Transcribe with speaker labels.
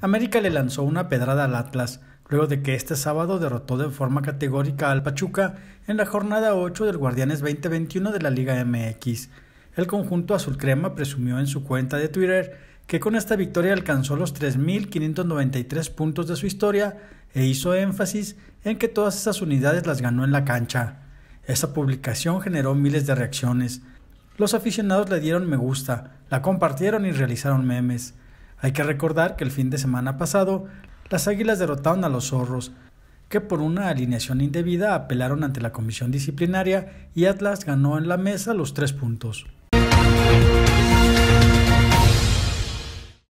Speaker 1: América le lanzó una pedrada al Atlas, luego de que este sábado derrotó de forma categórica al Pachuca en la jornada 8 del Guardianes 2021 de la Liga MX. El conjunto crema presumió en su cuenta de Twitter que con esta victoria alcanzó los 3.593 puntos de su historia e hizo énfasis en que todas esas unidades las ganó en la cancha. Esa publicación generó miles de reacciones. Los aficionados le dieron me gusta, la compartieron y realizaron memes. Hay que recordar que el fin de semana pasado, las Águilas derrotaron a los Zorros, que por una alineación indebida apelaron ante la comisión disciplinaria y Atlas ganó en la mesa los tres puntos.